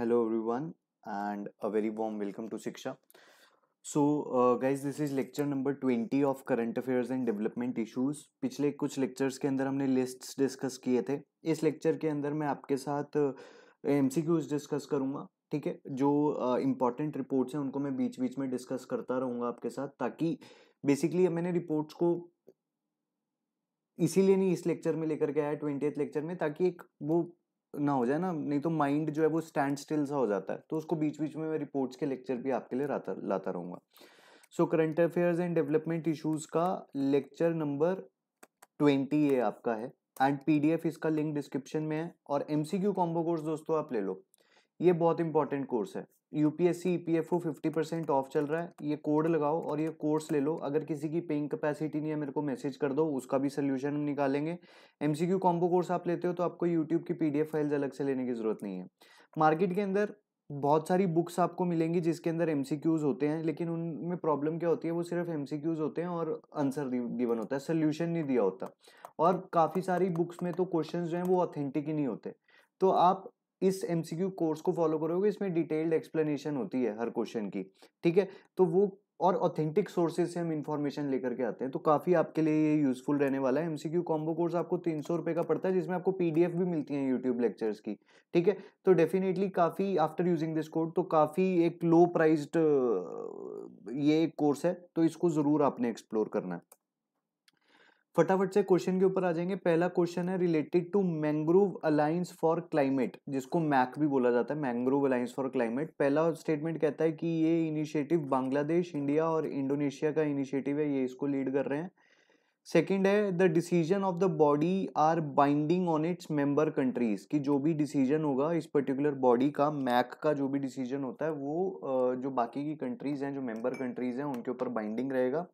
Hello everyone and a very warm welcome to Shiksha so guys this is lecture number twenty of current affairs and development issues पिछले कुछ lectures के अंदर हमने lists discuss किए थे इस लेक्चर के अंदर मैं आपके साथ एम सी क्यूज डिस्कस करूँगा ठीक है जो इंपॉर्टेंट uh, रिपोर्ट्स हैं उनको मैं बीच बीच में डिस्कस करता रहूँगा आपके साथ ताकि बेसिकली मैंने रिपोर्ट्स को इसीलिए नहीं इस लेक्चर में लेकर के आया ट्वेंटी लेक्चर में ताकि एक वो ना हो जाए ना नहीं तो माइंड जो है वो स्टैंड स्टिल सा हो जाता है तो उसको बीच बीच में मैं रिपोर्ट्स के लेक्चर भी आपके लिए लाता लाता रहूँगा so current affairs and development issues का लेक्चर नंबर ट्वेंटी ये आपका है एंड एफ इसका लिंक डिस्क्रिप्शन में है और एमसीक्यू कॉम्बो कोर्स दोस्तों आप ले लो ये बहुत इंपॉर्टेंट कोर्स है यूपीएससी ईपीएफओ 50 परसेंट ऑफ चल रहा है ये कोड लगाओ और ये कोर्स ले लो अगर किसी की पेइंग कैपेसिटी नहीं है मेरे को मैसेज कर दो उसका भी सोल्यूशन हम निकालेंगे एमसीक्यू कॉम्बो कोर्स आप लेते हो तो आपको यूट्यूब की पीडीएफ फाइल्स अलग से लेने की ज़रूरत नहीं है मार्केट के अंदर बहुत सारी बुक्स आपको मिलेंगी जिसके अंदर एम होते हैं लेकिन उनमें प्रॉब्लम क्या होती है वो सिर्फ एम होते हैं और आंसर गिवन होता है सोल्यूशन नहीं दिया होता और काफ़ी सारी बुक्स में तो क्वेश्चन जो हैं वो ऑथेंटिक ही नहीं होते तो आप इस एमसीक्यू कोर्स को फॉलो करोगे इसमें डिटेल्ड एक्सप्लेनेशन होती है हर क्वेश्चन की ठीक है तो वो और ऑथेंटिक सोर्सेज से हम इन्फॉर्मेशन लेकर के आते हैं तो काफ़ी आपके लिए ये यूजफुल रहने वाला है एमसीक्यू कॉम्बो कोर्स आपको तीन सौ रुपये का पड़ता है जिसमें आपको पीडीएफ भी मिलती है यूट्यूब लेक्चर्स की ठीक है तो डेफिनेटली काफ़ी आफ्टर यूजिंग दिस कोड तो काफ़ी एक लो प्राइज्ड ये एक कोर्स है तो इसको ज़रूर आपने एक्सप्लोर करना है फटाफट से क्वेश्चन के ऊपर आ जाएंगे पहला क्वेश्चन है related to mangrove alliance for climate जिसको मैक भी बोला जाता है मैंग्रोव अलायंस फॉर क्लाइमेट पहला स्टेटमेंट कहता है कि ये इनिशिएटिव बांग्लादेश इंडिया और इंडोनेशिया का इनिशिएटिव है ये इसको लीड कर रहे हैं सेकेंड है the decision of the body are binding on its member countries कि जो भी डिसीजन होगा इस पर्टिकुलर बॉडी का मैक का जो भी डिसीजन होता है वो जो बाकी की कंट्रीज हैं जो मेंबर कंट्रीज हैं उनके ऊपर बाइंडिंग रहेगा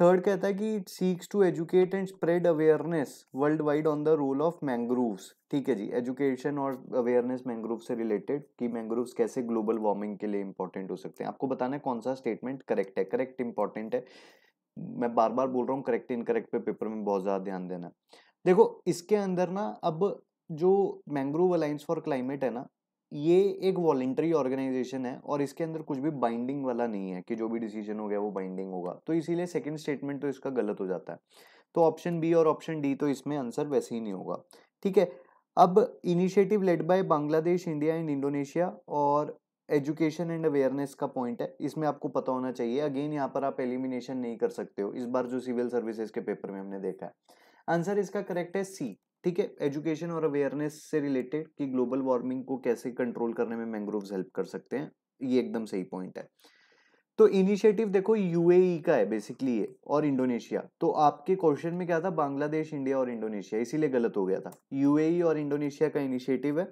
थर्ड कहता है कि it seeks to educate and spread awareness world wide on the role of mangroves ठीक है जी एजुकेशन और अवेयरनेस मैंग्रोव से रिलेटेड कि मैंग्रोव्स कैसे ग्लोबल वार्मिंग के लिए इंपॉर्टेंट हो सकते हैं आपको बताना है कौन सा स्टेटमेंट करेक्ट है करेक्ट इंपॉर्टेंट है मैं बार बार बोल रहा हूँ करेक्ट इनकरेक्ट पे पेपर में बहुत ज़्यादा ध्यान देना देखो इसके अंदर ना अब जो मैंग्रोव अलाइंस फॉर क्लाइमेट है ना ये एक वॉलेंट्री ऑर्गेनाइजेशन है और इसके अंदर कुछ भी बाइंडिंग वाला नहीं है कि जो भी डिसीजन हो गया वो बाइंडिंग होगा तो इसीलिए सेकंड स्टेटमेंट तो इसका गलत हो जाता है तो ऑप्शन बी और ऑप्शन डी तो इसमें आंसर वैसे ही नहीं होगा ठीक है अब initiative led by Bangladesh India and Indonesia और एजुकेशन एंड अवेयरनेस का पॉइंट है इसमें आपको पता होना चाहिए अगेन यहाँ पर आप एलिमिनेशन नहीं कर सकते हो इस बार जो सिविल सर्विसेज के पेपर में हमने देखा है आंसर इसका करेक्ट है सी ठीक है एजुकेशन और अवेयरनेस से रिलेटेड कि ग्लोबल वार्मिंग को कैसे कंट्रोल करने में मैंग्रोव्स हेल्प कर सकते हैं ये एकदम सही पॉइंट है तो इनिशिएटिव देखो यूएई e का है बेसिकली ये और इंडोनेशिया तो आपके क्वेश्चन में क्या था बांग्लादेश इंडिया और इंडोनेशिया इसीलिए गलत हो गया था यूएई e और इंडोनेशिया का इनिशिएटिव है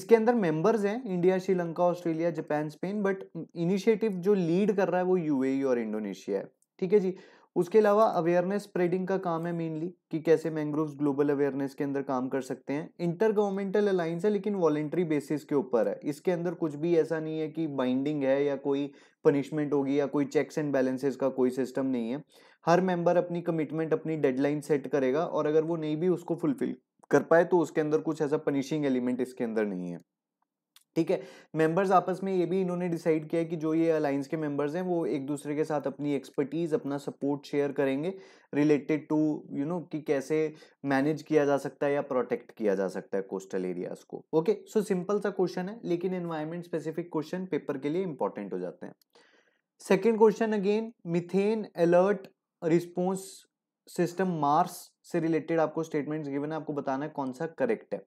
इसके अंदर मेंबर्स हैं India Sri Lanka Australia Japan Spain but initiative जो लीड कर रहा है वो यूएई e और इंडोनेशिया है ठीक है जी उसके अलावा अवेयरनेस स्प्रेडिंग का काम है मेनली कि कैसे मैंग्रोव्स ग्लोबल अवेयरनेस के अंदर काम कर सकते हैं इंटर गवर्नमेंटल अलाइंस है लेकिन वॉलेंट्री बेसिस के ऊपर है इसके अंदर कुछ भी ऐसा नहीं है कि बाइंडिंग है या कोई पनिशमेंट होगी या कोई चेक्स एंड बैलेंसेस का कोई सिस्टम नहीं है हर मेंबर अपनी कमिटमेंट अपनी डेडलाइन सेट करेगा और अगर वो नहीं भी उसको फुलफिल कर पाए तो उसके अंदर कुछ ऐसा पनिशिंग एलिमेंट इसके अंदर नहीं है ठीक है मेंबर्स आपस में ये भी इन्होंने डिसाइड किया कि जो ये अलाइंस के मेंबर्स हैं वो एक दूसरे के साथ अपनी एक्सपर्टीज़ अपना सपोर्ट शेयर करेंगे रिलेटेड टू यू नो कि कैसे मैनेज किया जा सकता है या प्रोटेक्ट किया जा सकता है कोस्टल एरियाज़ को ओके सो सिंपल सा क्वेश्चन है लेकिन एनवायरमेंट स्पेसिफिक क्वेश्चन पेपर के लिए इंपॉर्टेंट हो जाते हैं second question again methane alert response system MARS से रिलेटेड आपको स्टेटमेंट्स गिवन है आपको बताना है कौन सा करेक्ट है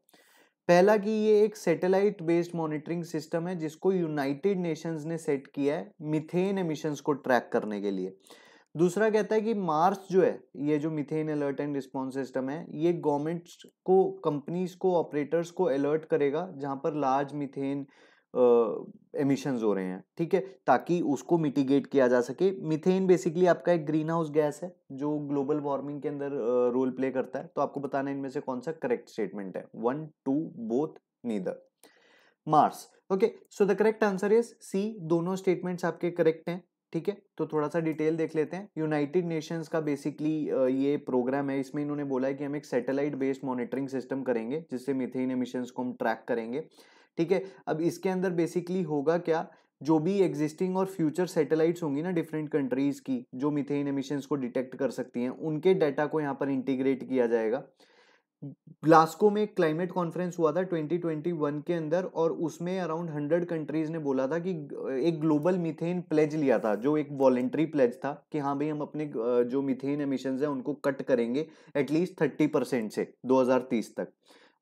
पहला कि ये एक सैटेलाइट बेस्ड मॉनिटरिंग सिस्टम है जिसको यूनाइटेड नेशंस ने सेट किया है मिथेन एमिशंस को ट्रैक करने के लिए दूसरा कहता है कि मार्स जो है ये जो methane alert and response system है ये गवर्नमेंट्स को कंपनीज को ऑपरेटर्स को अलर्ट करेगा जहाँ पर लार्ज मिथेन एमिशंस हो रहे हैं ठीक है ताकि उसको मिटिगेट किया जा सके मिथेन बेसिकली आपका एक ग्रीन हाउस गैस है जो ग्लोबल वार्मिंग के अंदर रोल प्ले करता है तो आपको बताना इनमें से कौन सा करेक्ट स्टेटमेंट है one two both neither MARS okay so the correct answer is C दोनों स्टेटमेंट्स आपके करेक्ट हैं ठीक है तो थोड़ा सा डिटेल देख लेते हैं यूनाइटेड नेशंस का बेसिकली ये प्रोग्राम है इसमें इन्होंने बोला है कि हम एक सैटेलाइट बेस्ड मॉनिटरिंग सिस्टम करेंगे जिससे मिथेन एमिशंस को हम ट्रैक करेंगे ठीक है अब इसके अंदर बेसिकली होगा क्या जो भी एग्जिस्टिंग और फ्यूचर सैटेलाइट्स होंगी ना डिफरेंट कंट्रीज़ की जो मिथेन एमिशंस को डिटेक्ट कर सकती हैं उनके डाटा को यहाँ पर इंटीग्रेट किया जाएगा ग्लास्को में क्लाइमेट कॉन्फ्रेंस हुआ था 2021 के अंदर और उसमें अराउंड 100 कंट्रीज़ ने बोला था कि एक ग्लोबल मिथेन प्लेज लिया था जो एक वॉलेंट्री प्लेज था कि हाँ भाई हम अपने जो मिथेन एमिशंस हैं उनको कट करेंगे एटलीस्ट 30 परसेंट से 2030 तक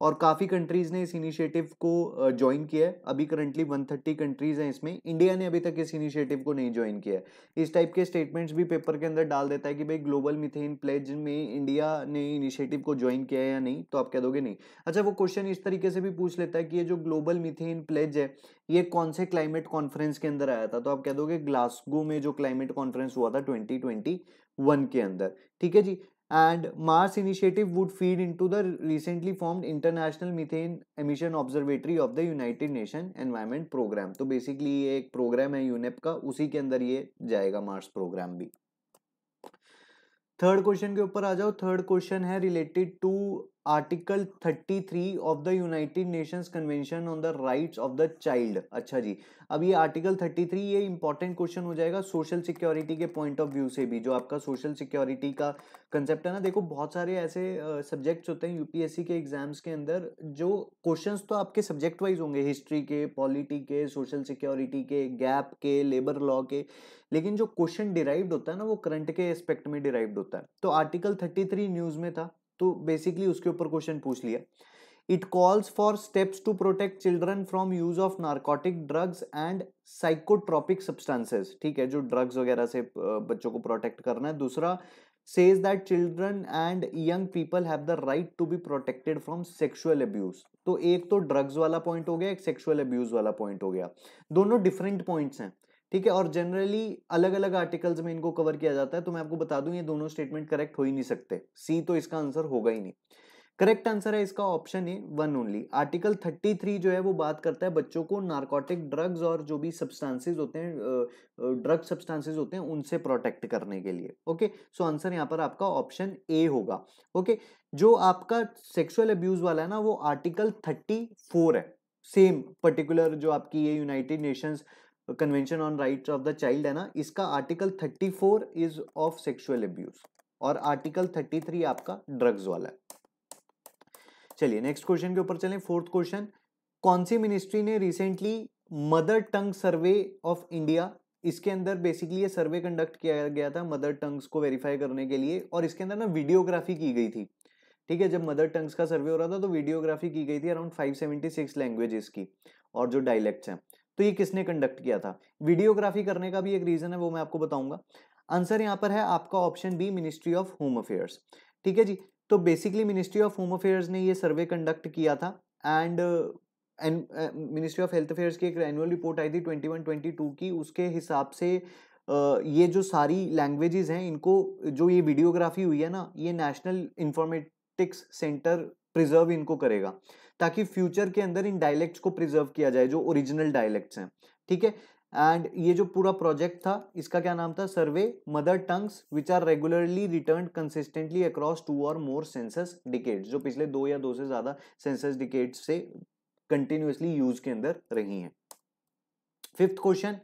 और काफ़ी कंट्रीज़ ने इस इनिशिएटिव को ज्वाइन किया है अभी करंटली 130 कंट्रीज़ हैं इसमें इंडिया ने अभी तक इस इनिशिएटिव को नहीं ज्वाइन किया है इस टाइप के स्टेटमेंट्स भी पेपर के अंदर डाल देता है कि भाई ग्लोबल मिथेन प्लेज में इंडिया ने इनिशिएटिव को ज्वाइन किया है या नहीं तो आप कह दोगे नहीं अच्छा वो क्वेश्चन इस तरीके से भी पूछ लेता है कि ये जो ग्लोबल मिथेन प्लेज है ये कौन से क्लाइमेट कॉन्फ्रेंस के अंदर आया था तो आप कह दोगे ग्लासगो में जो क्लाइमेट कॉन्फ्रेंस हुआ था ट्वेंटी वन के अंदर ठीक है जी and Mars Initiative would feed into the recently formed International Methane Emission Observatory of the United Nation Environment Program. तो basically ये एक program है UNEP का उसी के अंदर ये जाएगा Mars program भी थर्ड क्वेश्चन के ऊपर आ जाओ थर्ड क्वेश्चन है related to article 33 of the United Nations convention on the rights of the child अच्छा जी अब ये आर्टिकल 33 ये इंपॉर्टेंट क्वेश्चन हो जाएगा सोशल सिक्योरिटी के पॉइंट ऑफ व्यू से भी जो आपका सोशल सिक्योरिटी का कंसेप्ट है ना देखो बहुत सारे ऐसे सब्जेक्ट्स होते हैं यूपीएससी के एग्जाम्स के अंदर जो क्वेश्चंस तो आपके सब्जेक्ट वाइज होंगे हिस्ट्री के पॉलिटी के सोशल सिक्योरिटी के गैप के लेबर लॉ के लेकिन जो क्वेश्चन डिराइव्ड होता है ना वो करंट के एस्पेक्ट में डिराइव्ड होता है तो आर्टिकल 33 न्यूज़ में था तो बेसिकली उसके ऊपर क्वेश्चन पूछ लिया it calls for steps to protect children from use of narcotic drugs and psychotropic substances ठीक है जो ड्रग्स वगैरह से बच्चों को प्रोटेक्ट करना है दूसरा says that children and young people have the right to be protected from sexual abuse तो एक तो ड्रग्स वाला पॉइंट हो गया एक सेक्शुअल अब्यूज वाला पॉइंट हो गया दोनों डिफरेंट पॉइंट्स हैं ठीक है और जनरली अलग अलग आर्टिकल्स में इनको कवर किया जाता है तो मैं आपको बता दूं ये दोनों स्टेटमेंट करेक्ट हो ही नहीं सकते सी तो इसका आंसर होगा ही नहीं करेक्ट आंसर है इसका option A one only article three जो है वो बात करता है बच्चों को नार्कोटिक ड्रग्स और जो भी सब्सटेंसेज होते हैं ड्रग सब्सटेंसेज होते हैं उनसे प्रोटेक्ट करने के लिए ओके सो आंसर यहाँ पर आपका ऑप्शन ए होगा ओके जो आपका सेक्सुअल अब्यूज वाला है ना वो आर्टिकल फोर है सेम पर्टिकुलर जो आपकी ये United Nations convention on rights of the child है ना इसका article 34 is of sexual abuse और आर्टिकल 33 आपका ड्रग्स वाला है चलिए नेक्स्ट क्वेश्चन के ऊपर चलें फोर्थ क्वेश्चन कौन सी मिनिस्ट्री ने recently mother tongue survey of India इसके अंदर बेसिकली ये सर्वे कंडक्ट किया गया था मदर टंग्स को वेरीफाई करने के लिए और इसके अंदर ना वीडियोग्राफी की गई थी ठीक है जब मदर टंग्स का सर्वे हो रहा था तो वीडियोग्राफी की गई थी अराउंड 576 लैंग्वेजेस की और जो डायलैक्ट्स हैं तो ये किसने कंडक्ट किया था वीडियोग्राफी करने का भी एक रीजन है वो मैं आपको बताऊंगा आंसर यहाँ पर है आपका option B ministry of home affairs ठीक है जी तो basically ministry of home affairs ने ये सर्वे कंडक्ट किया था and ministry of health affairs की एक एनुअल रिपोर्ट आई थी ट्वेंटी वन ट्वेंटी टू की उसके हिसाब से Uh, ये जो सारी लैंग्वेजेस हैं इनको जो ये वीडियोग्राफी हुई है ना ये नेशनल इंफॉर्मेटिक्स सेंटर प्रिजर्व इनको करेगा ताकि फ्यूचर के अंदर इन डायलैक्ट्स को प्रिजर्व किया जाए जो ओरिजिनल डायलैक्ट्स हैं ठीक है एंड ये जो पूरा प्रोजेक्ट था इसका क्या नाम था survey mother tongues which are regularly return consistently across two और मोर सेंसस डिकेट्स जो पिछले दो या दो से ज़्यादा सेंसस डिकेट्स से कंटिन्यूसली यूज के अंदर रही हैं फिफ्थ क्वेश्चन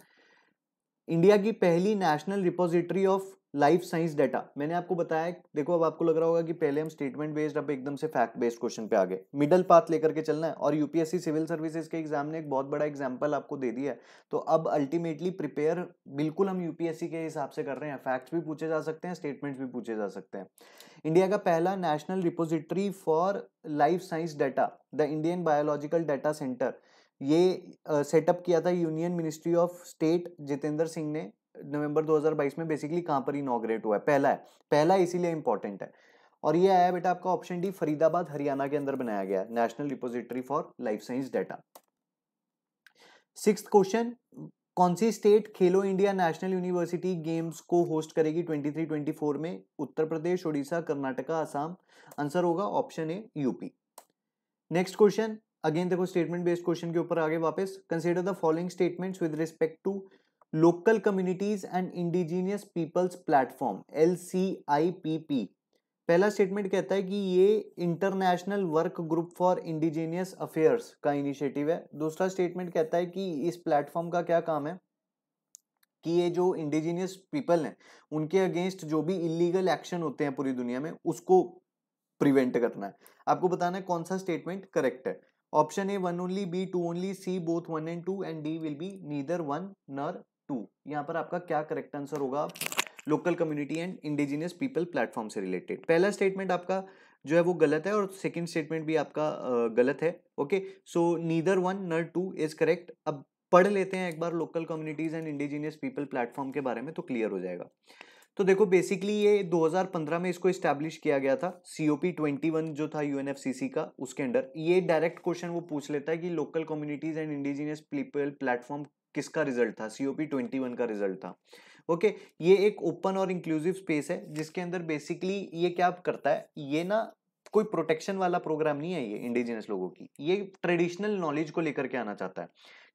इंडिया की पहली national repository of life science data मैंने आपको बताया देखो अब आपको लग रहा होगा कि पहले हम स्टेटमेंट बेस्ड अब एकदम से फैक्ट बेस्ड क्वेश्चन पे आ गए मिडल पाथ लेकर के चलना है और यूपीएससी सिविल सर्विसेज के एग्जाम ने एक बहुत बड़ा एग्जाम्पल आपको दे दिया है तो अब अल्टीमेटली प्रिपेयर बिल्कुल हम यूपीएससी के हिसाब से कर रहे हैं फैक्ट्स भी पूछे जा सकते हैं स्टेटमेंट्स भी पूछे जा सकते हैं इंडिया का पहला national repository for life science data the Indian biological data centre ये सेटअप uh, किया था union ministry of state Jitendra Singh ने नवंबर 2022 में बेसिकली कहां पर इनाग्रेट हुआ है पहला है पहला इसीलिए इंपॉर्टेंट है और ये आया बेटा आपका ऑप्शन डी फरीदाबाद हरियाणा के अंदर बनाया गया है national repository for life science data six question कौन सी state Khelo India national university games को होस्ट करेगी 23-24 में उत्तर प्रदेश उड़ीसा कर्नाटका आसाम आंसर होगा option A UP next question again देखो स्टेटमेंट बेस्ड क्वेश्चन के ऊपर आगे वापस consider the following statements with respect to local communities and indigenous peoples platform L C I P P पहला स्टेटमेंट कहता है कि ये international work group for indigenous affairs का इनिशिएटिव है दूसरा स्टेटमेंट कहता है कि इस प्लेटफॉर्म का क्या काम है कि ये जो इंडिजीनियस पीपल हैं उनके अगेंस्ट जो भी इलीगल एक्शन होते हैं पूरी दुनिया में उसको प्रिवेंट करना है आपको बताना है कौन सा स्टेटमेंट करेक्ट है option A one only B two only C both one and two and D will be neither one nor two यहाँ पर आपका क्या करेक्ट आंसर होगा local community and indigenous people platform से रिलेटेड पहला statement आपका जो है वो गलत है और सेकंड स्टेटमेंट भी आपका गलत है okay so neither one nor two is correct अब पढ़ लेते हैं एक बार local communities and indigenous people platform के बारे में तो क्लियर हो जाएगा तो देखो बेसिकली ये 2015 में इसको इस्टेब्लिश किया गया था C O P twenty one जो था यूएनएफसीसी का उसके अंडर ये डायरेक्ट क्वेश्चन वो पूछ लेता है कि local communities and indigenous people platform किसका रिजल्ट था सीओपी ट्वेंटी वन का रिजल्ट था ओके okay, ये एक ओपन और इंक्लूसिव स्पेस है जिसके अंदर बेसिकली ये क्या करता है ये ना कोई प्रोटेक्शन वाला प्रोग्राम नहीं है ये इंडिजिनस लोगों की ये ट्रेडिशनल नॉलेज को लेकर के आना चाहता है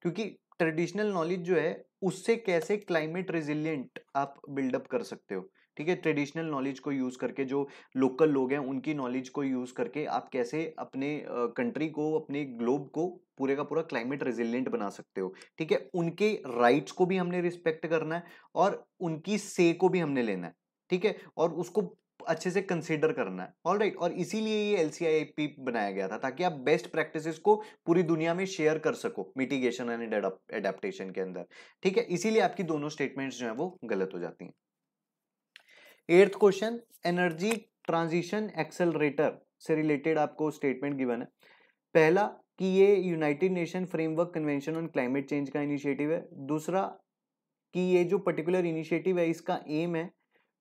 क्योंकि ट्रेडिशनल नॉलेज जो है उससे कैसे क्लाइमेट रेजिलियंट आप बिल्डअप कर सकते हो ठीक है ट्रेडिशनल नॉलेज को यूज़ करके जो लोकल लोग हैं उनकी नॉलेज को यूज़ करके आप कैसे अपने कंट्री को अपने ग्लोब को पूरे का पूरा क्लाइमेट रेजिलियंट बना सकते हो ठीक है उनके राइट्स को भी हमने रिस्पेक्ट करना है और उनकी से को भी हमने लेना है ठीक है और उसको अच्छे से कंसिडर करना है ऑल right. और इसीलिए ये एल बनाया गया था ताकि आप बेस्ट प्रैक्टिसेस को पूरी दुनिया में शेयर कर सको मिटिगेशन एंड एडेप्टेशन के अंदर ठीक है इसीलिए आपकी दोनों स्टेटमेंट्स जो है वो गलत हो जाती हैं eighth question energy transition accelerator से रिलेटेड आपको स्टेटमेंट गिवन है पहला कि ये united nation framework convention on climate change का इनिशिएटिव है दूसरा कि ये जो पर्टिकुलर इनिशिएटिव है इसका एम है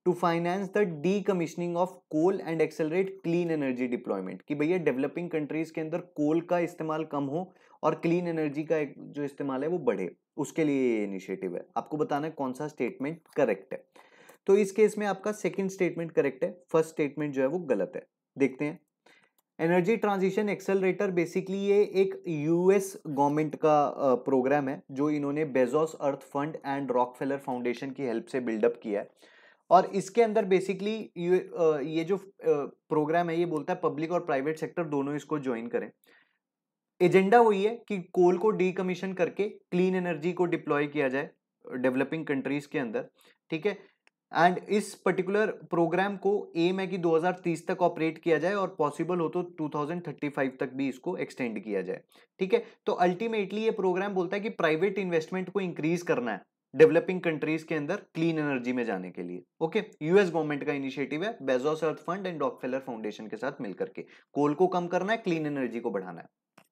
to finance the decommissioning of coal and accelerate clean energy deployment कि भैया डेवलपिंग कंट्रीज के अंदर कोल का इस्तेमाल कम हो और क्लीन एनर्जी का जो इस्तेमाल है वो बढ़े उसके लिए ये इनिशिएटिव है आपको बताना है कौन सा स्टेटमेंट करेक्ट है तो इस केस में आपका सेकेंड स्टेटमेंट करेक्ट है फर्स्ट स्टेटमेंट जो है वो गलत है देखते हैं एनर्जी ट्रांजिशन एक्सेलरेटर बेसिकली ये एक यूएस गवर्नमेंट का प्रोग्राम है जो इन्होंने Bezos earth fund and Rockefeller foundation की हेल्प से बिल्डअप किया है और इसके अंदर बेसिकली ये जो प्रोग्राम है ये बोलता है पब्लिक और प्राइवेट सेक्टर दोनों इसको ज्वाइन करें एजेंडा वही है कि कोल को डीकमीशन करके क्लीन एनर्जी को डिप्लॉय किया जाए डेवलपिंग कंट्रीज के अंदर ठीक है एंड इस पर्टिकुलर प्रोग्राम को एम है कि 2030 तक ऑपरेट किया जाए और पॉसिबल हो तो 2035 तक भी इसको एक्सटेंड किया जाए ठीक है तो अल्टीमेटली ये प्रोग्राम बोलता है कि प्राइवेट इन्वेस्टमेंट को इंक्रीज करना है डेवलपिंग कंट्रीज के अंदर क्लीन एनर्जी में जाने के लिए ओके यूएस गवर्नमेंट का इनिशिएटिव है Bezos earth fund and Rockefeller foundation के साथ मिलकर के कोल को कम करना है क्लीन एनर्जी को बढ़ाना है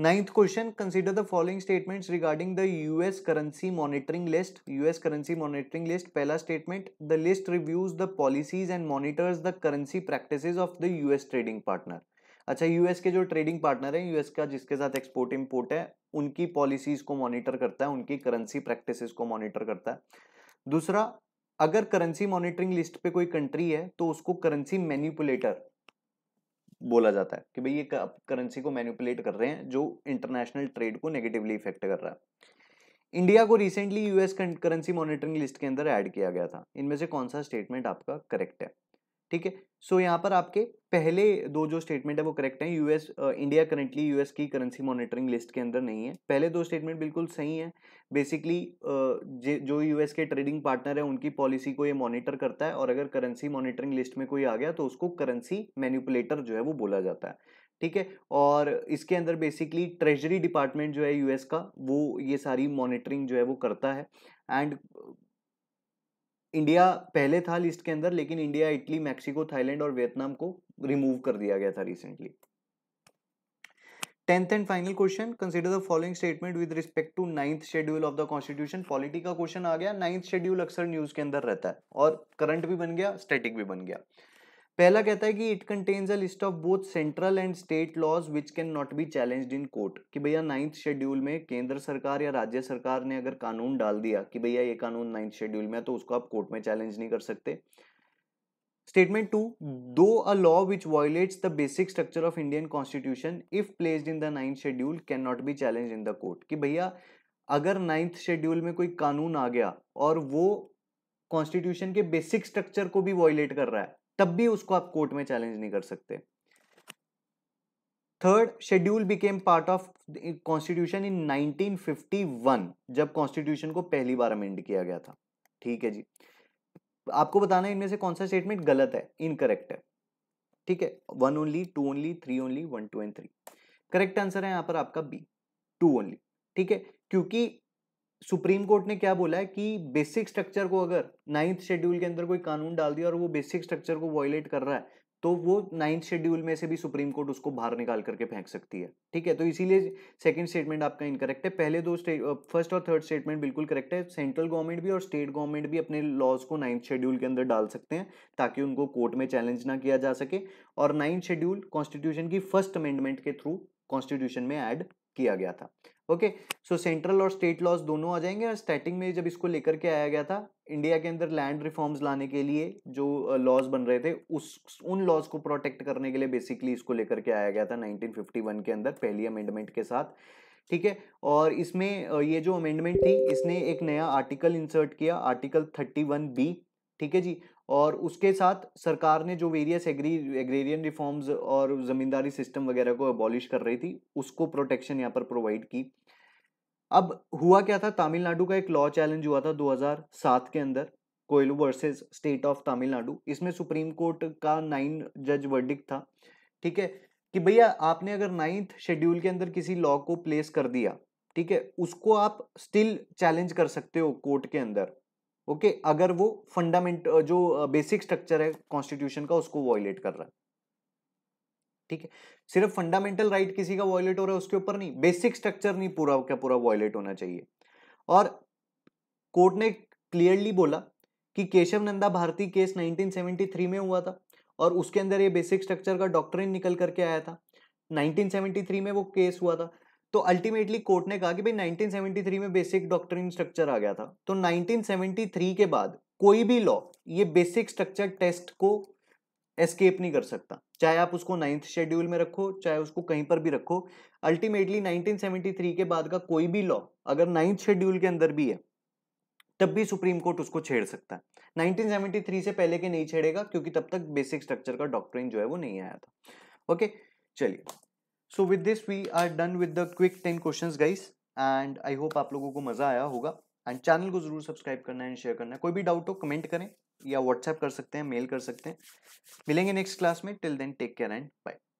ninth question consider the following statements regarding the US currency monitoring list US currency monitoring list पहला statement the list reviews the policies and monitors the currency practices of the US trading partner अच्छा US के जो trading partner है US का जिसके साथ export import है उनकी पॉलिसीज को मॉनिटर करता है उनकी करेंसी प्रैक्टिसेस को मॉनिटर करता है दूसरा अगर करेंसी मॉनिटरिंग लिस्ट पे कोई कंट्री है तो उसको करेंसी मैनिपुलेटर बोला जाता है कि भाई ये करेंसी को मैनिपुलेट कर रहे हैं जो इंटरनेशनल ट्रेड को नेगेटिवली इफेक्ट कर रहा है इंडिया को recently US currency monitoring list के अंदर ऐड किया गया था इनमें से कौन सा स्टेटमेंट आपका करेक्ट है ठीक है सो यहाँ पर आपके पहले दो जो स्टेटमेंट है वो करेक्ट हैं यूएस इंडिया करेंटली यूएस की करेंसी मॉनिटरिंग लिस्ट के अंदर नहीं है पहले दो स्टेटमेंट बिल्कुल सही हैं बेसिकली uh, जो यूएस के ट्रेडिंग पार्टनर है उनकी पॉलिसी को ये मॉनिटर करता है और अगर करेंसी मॉनिटरिंग लिस्ट में कोई आ गया तो उसको करेंसी मैनिपुलेटर जो है वो बोला जाता है ठीक है और इसके अंदर बेसिकली ट्रेजरी डिपार्टमेंट जो है यूएस का वो ये सारी मॉनिटरिंग जो है वो करता है एंड इंडिया पहले था लिस्ट के अंदर लेकिन इंडिया इटली मैक्सिको थाईलैंड और वियतनाम को रिमूव कर दिया गया था recently tenth and final question consider the following statement with respect to ninth schedule of the constitution polity का क्वेश्चन आ गया नाइन्थ शेड्यूल अक्सर न्यूज के अंदर रहता है और करंट भी बन गया स्टेटिक भी बन गया पहला कहता है कि it contains a list of both central and state laws which can not be challenge in court कि भैया नाइन्थ शेड्यूल में केंद्र सरकार या राज्य सरकार ने अगर कानून डाल दिया कि भैया ये कानून नाइन्थ शेड्यूल में है तो उसको आप कोर्ट में चैलेंज नहीं कर सकते स्टेटमेंट टू दो a law which violates the basic structure of Indian constitution if placed in the ninth schedule can not be challenge in the court कि भैया अगर नाइन्थ शेड्यूल में कोई कानून आ गया और वो कॉन्स्टिट्यूशन के बेसिक स्ट्रक्चर को भी वॉयलेट कर रहा है तब भी उसको आप कोर्ट में चैलेंज नहीं कर सकते third schedule became part of constitution in 1951 जब कॉन्स्टिट्यूशन को पहली बार अमेंड किया गया था ठीक है जी आपको बताना इनमें से कौन सा स्टेटमेंट गलत है इनकरेक्ट है ठीक है one only two only three only one two and three correct answer है यहां पर आपका बी टू ओनली ठीक है क्योंकि सुप्रीम कोर्ट ने क्या बोला है कि बेसिक स्ट्रक्चर को अगर नाइन्थ शेड्यूल के अंदर कोई कानून डाल दिया और वो बेसिक स्ट्रक्चर को वॉयलेट कर रहा है तो वो नाइन्थ शेड्यूल में से भी सुप्रीम कोर्ट उसको बाहर निकाल करके फेंक सकती है ठीक है तो इसीलिए सेकंड स्टेटमेंट आपका इनकरेक्ट है पहले दो स्टेट फर्स्ट और थर्ड स्टेटमेंट बिल्कुल करेक्ट है सेंट्रल गवर्नमेंट भी और स्टेट गवर्नमेंट भी अपने लॉज को नाइन्थ शेड्यूल के अंदर डाल सकते हैं ताकि उनको कोर्ट में चैलेंज ना किया जा सके और नाइन्थ शेड्यूल कॉन्स्टिट्यूशन की फर्स्ट अमेंडमेंट के थ्रू कॉन्स्टिट्यूशन में ऐड किया गया था ओके सो सेंट्रल और स्टेट लॉज दोनों आ जाएंगे और स्टार्टिंग में जब इसको लेकर के आया गया था इंडिया के अंदर लैंड रिफॉर्म्स लाने के लिए जो लॉज बन रहे थे उस उन लॉज को प्रोटेक्ट करने के लिए बेसिकली इसको लेकर के आया गया था 1951 के अंदर पहली अमेंडमेंट के साथ ठीक है और इसमें ये जो अमेंडमेंट थी इसने एक नया आर्टिकल इंसर्ट किया आर्टिकल थर्टी बी ठीक है जी और उसके साथ सरकार ने जो वेरियस एग्री एग्रेरियन रिफॉर्म्स और ज़मींदारी सिस्टम वगैरह को अबॉलिश कर रही थी उसको प्रोटेक्शन यहाँ पर प्रोवाइड की अब हुआ क्या था तमिलनाडु का एक लॉ चैलेंज हुआ था 2007 के अंदर Coelho versus state of Tamil Nadu इसमें सुप्रीम कोर्ट का नाइन जज वर्डिक था ठीक है कि भैया आपने अगर नाइन्थ शेड्यूल के अंदर किसी लॉ को प्लेस कर दिया ठीक है उसको आप स्टिल चैलेंज कर सकते हो कोर्ट के अंदर ओके okay, अगर वो फंडामेंट जो बेसिक स्ट्रक्चर है कॉन्स्टिट्यूशन का उसको वॉयलेट कर रहा है ठीक है सिर्फ फंडामेंटल राइट right किसी का वॉयलेट हो रहा है उसके ऊपर नहीं बेसिक स्ट्रक्चर नहीं पूरा क्या पूरा वॉयलेट होना चाहिए और कोर्ट ने क्लियरली बोला कि केशव नंदा भारती केस 1973 में हुआ था और उसके अंदर ये बेसिक स्ट्रक्चर का डॉक्टर निकल करके आया था 1973 में वो केस हुआ था तो अल्टीमेटली कोर्ट ने कहा कि भाई 1973 में बेसिक डॉक्टर स्ट्रक्चर आ गया था तो 1973 के बाद कोई भी लॉ ये बेसिक स्ट्रक्चर टेस्ट को एस्केप नहीं कर सकता चाहे आप उसको नाइन्थ शेड्यूल में रखो चाहे उसको कहीं पर भी रखो अल्टीमेटली 1973 के बाद का कोई भी लॉ अगर नाइन्थ शेड्यूल के अंदर भी है तब भी सुप्रीम कोर्ट उसको छेड़ सकता है 1973 से पहले के नहीं छेड़ेगा क्योंकि तब तक बेसिक स्ट्रक्चर का डॉक्ट्रिन जो है वो नहीं आया था ओके चलिए so with this we are done with the quick ten question guys and I hope आप लोगों को मजा आया होगा एंड चैनल को जरूर सब्सक्राइब करना एंड शेयर करना कोई भी डाउट हो कमेंट करें या व्हाट्सएप कर सकते हैं मेल कर सकते हैं मिलेंगे नेक्स्ट क्लास में till then take care and bye